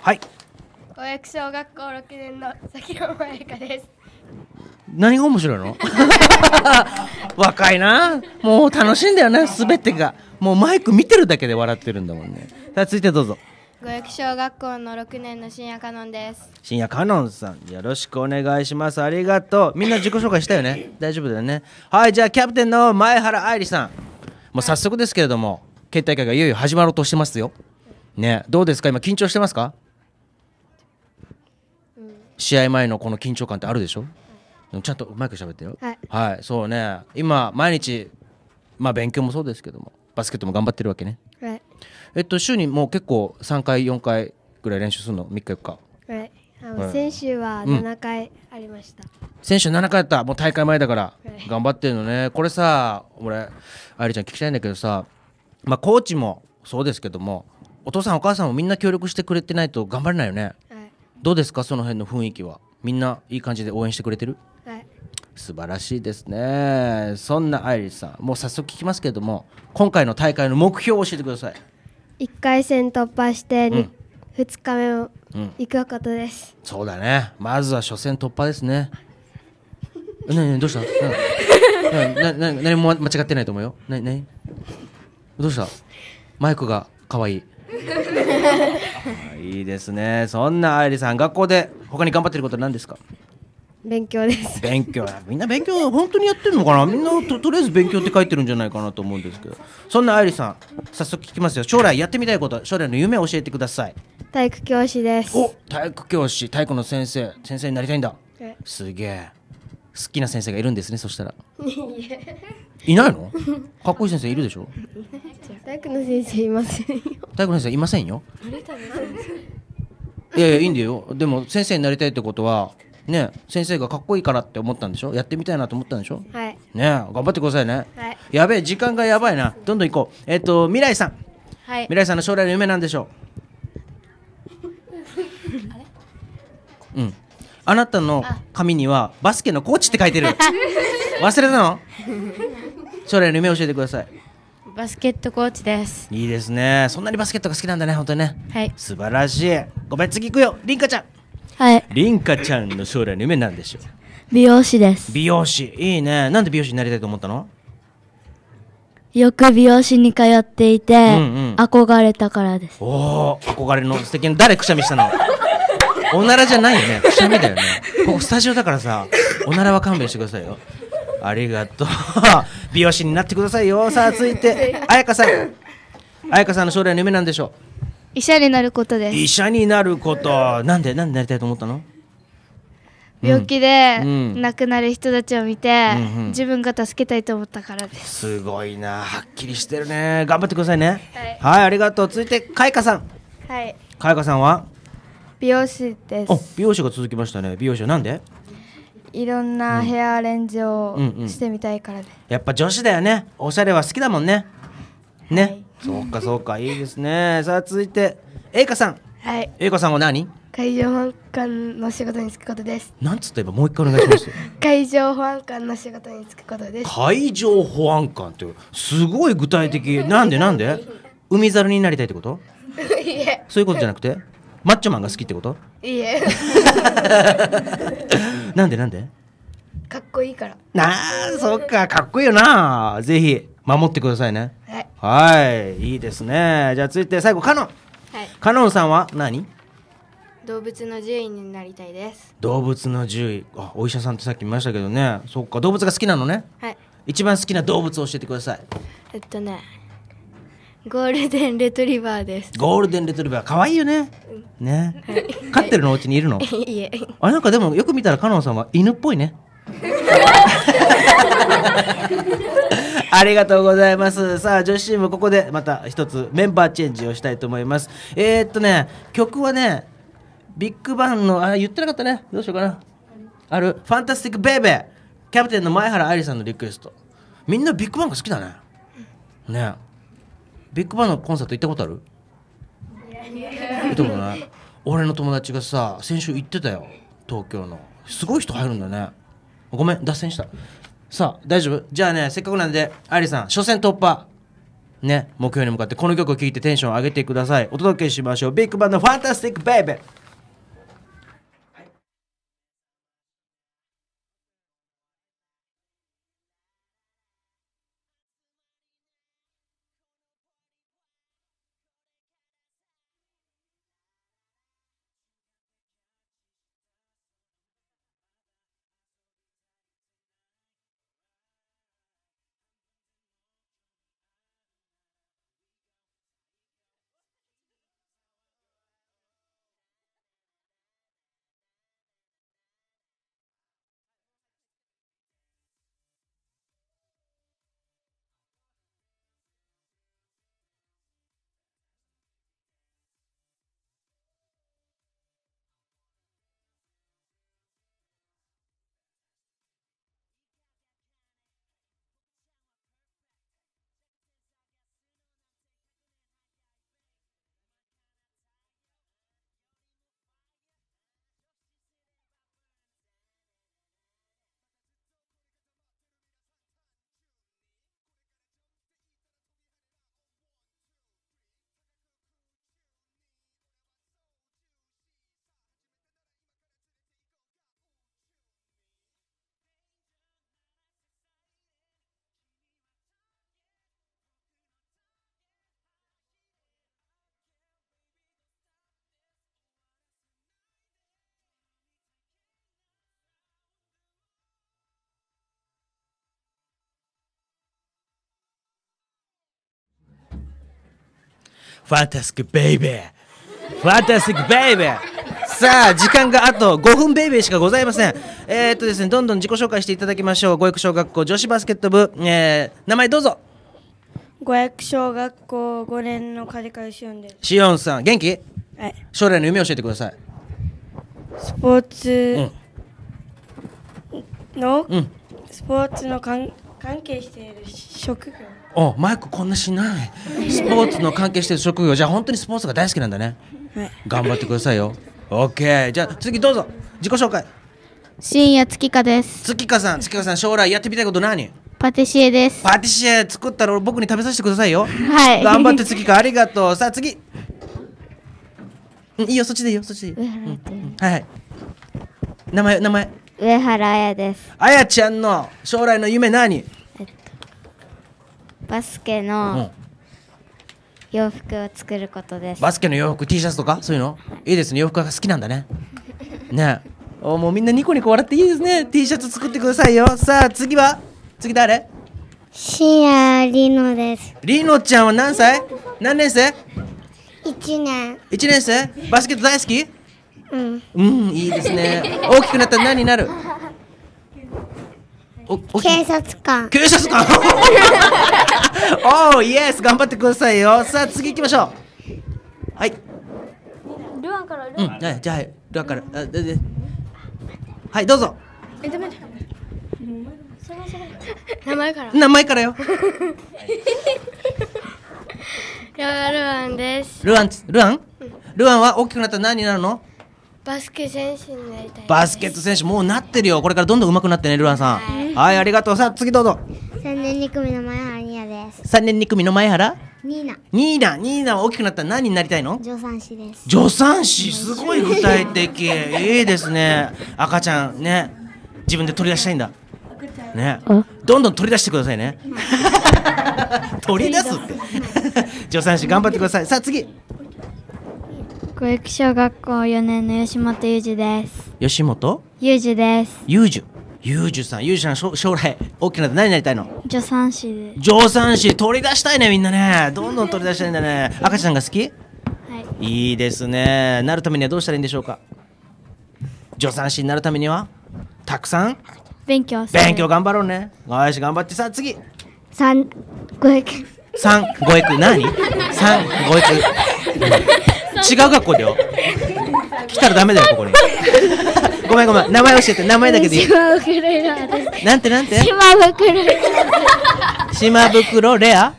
はい小役小学校六年の崎野萌香です何が面白いの 若いなもう楽しいんだよねすべてがもうマイク見てるだけで笑ってるんだもんねさあ続いてどうぞ五役小学校の六年の深夜カノンです深夜カノンさんよろしくお願いしますありがとうみんな自己紹介したよね大丈夫だよねはいじゃあキャプテンの前原愛理さんもう早速ですけれども、はい、県大会がいよいよ始まろうとしてますよねどうですか今緊張してますか試合前のこの緊張感ってあるでしょ、ちゃんとうまく喋ってよ、はい、はい、そうね今毎日まあ勉強もそうですけどもバスケットも頑張ってるわけね、はい、えっと週にもう結構3回4回ぐらい練習するの3日4日はいあの、はい、先週は7回ありました、うん、先週7回やったもう大会前だから頑張ってるのねこれさ俺愛梨ちゃん聞きたいんだけどさまあコーチもそうですけどもお父さんお母さんもみんな協力してくれてないと頑張れないよねどうですかその辺の雰囲気はみんないい感じで応援してくれてるはい素晴らしいですねそんなアイリスさんもう早速聞きますけれども今回の大会の目標を教えてください1回戦突破して 2,、うん、2日目を行くことです、うん、そうだねまずは初戦突破ですね何 どうしたなな何も間違ってないと思うよななどうしたマイクが可愛い いいですねそんな愛理さん学校で他に頑張ってることは何ですか勉強です勉強みんな勉強本当にやってるのかなみんなととりあえず勉強って書いてるんじゃないかなと思うんですけどそんな愛理さん早速聞きますよ将来やってみたいこと将来の夢を教えてください体育教師ですお体育教師体育の先生先生になりたいんだすげえ好きな先生がいるんですねそしたらいないのかっこいい先生いるでしょ体育の先生いませんよ体育の先生いませんよいやいやいいんだよでも先生になりたいってことはね先生がかっこいいからって思ったんでしょやってみたいなと思ったんでしょはいね頑張ってくださいね、はい、やべえ時間がやばいなどんどん行こうえっ、ー、と未来さん、はい、未来さんの将来の夢なんでしょう うんあなたの紙にはバスケのコーチって書いてる 忘れたの将来の夢教えてくださいバスケットコーチですいいですねそんなにバスケットが好きなんだね本当にねはい素晴らしいごめん次行くよりんかちゃんはいりんかちゃんの将来の夢なんでしょう美容師です美容師いいねなんで美容師になりたいと思ったのよく美容師に通っていて、うんうん、憧れたからですおお憧れの素敵な誰くしゃみしたのおならじゃないよね。くしゃみだよね。ここスタジオだからさ、おならは勘弁してくださいよ。ありがとう。美容師になってくださいよ。さあ、続いて、彩かさん。彩かさんの将来の夢なんでしょう医者になることです。医者になること。なんで、なんでなりたいと思ったの病気で亡くなる人たちを見て、うんうん、自分が助けたいと思ったからですすごいなはっきりしてるね頑張ってくださいね、はい、はい、ありがとう続いてかいかさんはいかいかさんは美容師です。美容師が続きましたね。美容師はなんで？いろんなヘアアレンジをしてみたいからで、ねうんうん、やっぱ女子だよね。おしゃれは好きだもんね。ね。はい、そうかそうかいいですね。さあ続いてえいかさん。はい。えいかさんは何？海上保安官の仕事に就くことです。なんつっえばもう一回お願いします。海 上保安官の仕事に就くことです。海上保安官ってすごい具体的。なんでなんで？海猿になりたいってこと？そういうことじゃなくて？マッチョマンが好きってこといいえ なんでなんでかっこいいからなあそっかかっこいいよなぜひ守ってくださいねはいいいですねじゃあ続いて最後カノン、はい、カノンさんは何動物の獣医になりたいです動物の獣医あお医者さんってさっき見ましたけどねそっか動物が好きなのねはい一番好きな動物を教えてくださいえっとねゴールデンレトリバーです。ゴールデンレトリバー、可愛いよね。ね。飼ってるのお家にいるの。いえ。あ、なんかでも、よく見たら、かのんさんは犬っぽいね。ありがとうございます。さあ、女子チーム、ここでまた一つメンバーチェンジをしたいと思います。えー、っとね、曲はね、ビッグバンの、あ、言ってなかったね。どうしようかな。ある、ファンタスティック・ベイベー、キャプテンの前原愛理さんのリクエスト。みんなビッグバンが好きだね。ね。ビッグバンのコンサート行ったことある行ったことない俺の友達がさ先週行ってたよ東京のすごい人入るんだねごめん脱線したさあ大丈夫じゃあねせっかくなんでアリさん初戦突破ね目標に向かってこの曲を聴いてテンションを上げてくださいお届けしましょうビッグバンの「ファンタスティック・ベイベー」ファンタスティックベイベーファンタスティックベイベーさあ時間があと5分ベイベーしかございませんえー、っとですねどんどん自己紹介していただきましょう五育小学校女子バスケット部、えー、名前どうぞ五育小学校5年のカ川しおんですしおんさん元気、はい、将来の夢を教えてくださいスポーツの、うん、スポーツの関係している職業おマイクこんなしないスポーツの関係してる職業じゃあ本当にスポーツが大好きなんだね、はい、頑張ってくださいよ OK じゃあ次どうぞ自己紹介深夜月花です月花さん月花さん将来やってみたいこと何パティシエですパティシエ作ったら僕に食べさせてくださいよはい頑張って月花ありがとうさあ次、いいよそっちでいいよそっちでいい、うん、はい、はい、名前名前上原彩です彩ちゃんの将来の夢何バスケの洋服を作ることです、バスケの洋服 T シャツとかそういうのいいですね洋服が好きなんだね ねおもうみんなニコニコ笑っていいですね T シャツ作ってくださいよさあ次は次誰シアリノですリノちゃんは何歳何年生一年一年生バスケット大好きうん、うん、いいですね大きくなったら何になる警察官警察官おおイエス頑張ってくださいよさあ次行きましょうはいルアンからルアン、うん、はいじゃあはいルアンからあでではいどうぞえダメだ名前から名前からよ ルアンですルアンルアン、ルアンは大きくなったら何になるのバスケ選手になりたいバスケット選手もうなってるよこれからどんどん上手くなってねルアンさんはい、はい、ありがとうさあ次どうぞ3年2組の前原ニアです3年2組の前原ニーナニーナニーナ大きくなったら何になりたいの助産師です助産師すごい具体的いいですね赤ちゃんね自分で取り出したいんだねどんどん取り出してくださいね 取り出すって助産師頑張ってくださいさあ次教育小学校四年の吉本裕二です。吉本裕二です。裕二。裕二さん、裕二さん、将来、大きな何になりたいの助産師です。助産師、取り出したいね、みんなね。どんどん取り出したいんだね。赤ちゃんが好きはい。いいですね。なるためにはどうしたらいいんでしょうか助産師になるためにはたくさん勉強する。勉強頑張ろうね。よし、頑張ってさ、次。三、五育。三、五育、何三、五育。違う学校だよ。来たらダメだよ、ここに。ごめんごめん、名前教えて、名前だけでいい。島袋レアなんてなんて島袋レア。島袋レア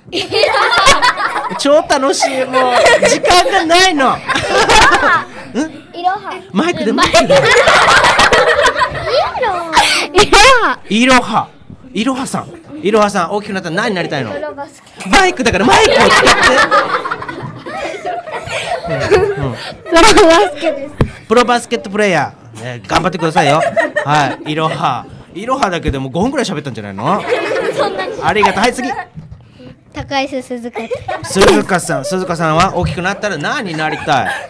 超楽しい、もう、時間がないの。うんいろは。マイクでマイクで。いろは。いろはいろはさん。いろはさん、大きくなったら何になりたいのマイクだからマイクを使って。プロバスケです。プロバスケットプレイヤー、ね、頑張ってくださいよ。はい、いろは。いろはだけでも5分ぐらい喋ったんじゃないのありがとう。はい、次。高石鈴鹿鈴鹿さん、鈴鹿さんは大きくなったら何になりたい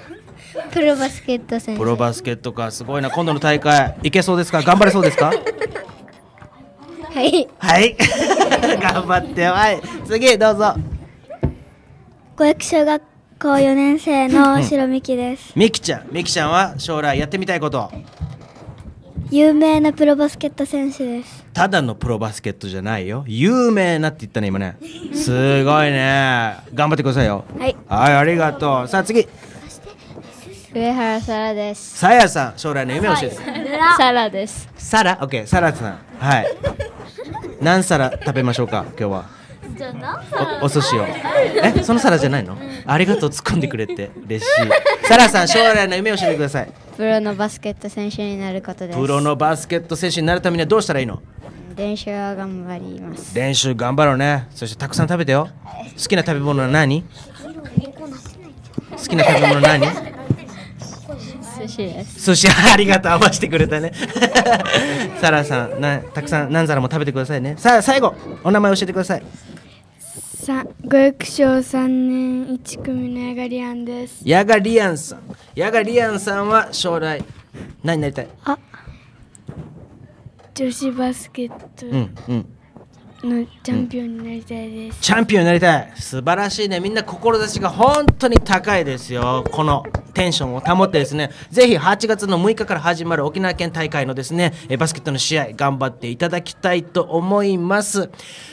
プロバスケット選手。プロバスケットか、すごいな。今度の大会、いけそうですか頑張れそうですかはい。はい。頑張って、はい。次、どうぞ。小役小学校4年生の白美希です、うん、美希ちゃん美希ちゃんは将来やってみたいこと有名なプロバスケット選手ですただのプロバスケットじゃないよ有名なって言ったね今ねすごいね頑張ってくださいよはいありがとうさあ次上原さらです。さやさん、将来の夢を教えて。さらです。さら、オッケー、さらさん。はい。何皿食べましょうか、今日は。おお寿司をえその皿じゃないの、ありがとう突っ込んでくれて嬉しいサラさん将来の夢を教えてくださいプロのバスケット選手になることですプロのバスケット選手になるためにはどうしたらいいの練習は頑張ります練習頑張ろうねそしてたくさん食べてよ好きな食べ物は何好きな食べ物は何寿司です寿司 ありがとう合わせてくれたねサラ さんなたくさん何皿も食べてくださいねさあ最後お名前教えてくださいさご役所三年一組のヤガリアンですヤガリアンさんヤガリアンさんは将来何になりたいあ女子バスケット、うんうん、のチャンピオンになりたいです、うん、チャンピオンになりたい素晴らしいねみんな志が本当に高いですよこのテンションを保ってですねぜひ8月の6日から始まる沖縄県大会のですねバスケットの試合頑張っていただきたいと思います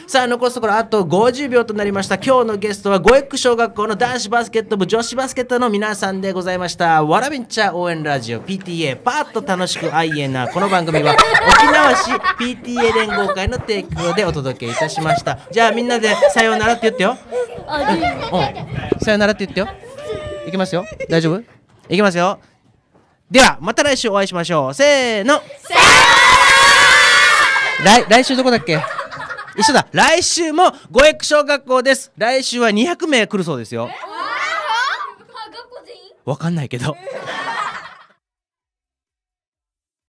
さあ残すところあと50秒となりました今日のゲストは五育小学校の男子バスケット部女子バスケットの皆さんでございましたわらびんちゃ応援ラジオ PTA パーッと楽しく INR この番組は沖縄市 PTA 連合会の提供でお届けけいたしましたじゃあみんなでさようならって言ってよ、うん、さようならって言ってよいきますよ大丈夫いきますよではまた来週お会いしましょうせーの来来週どこだっけ一緒だ来週も五役小学校です来週は200名来るそうですよわかんないけど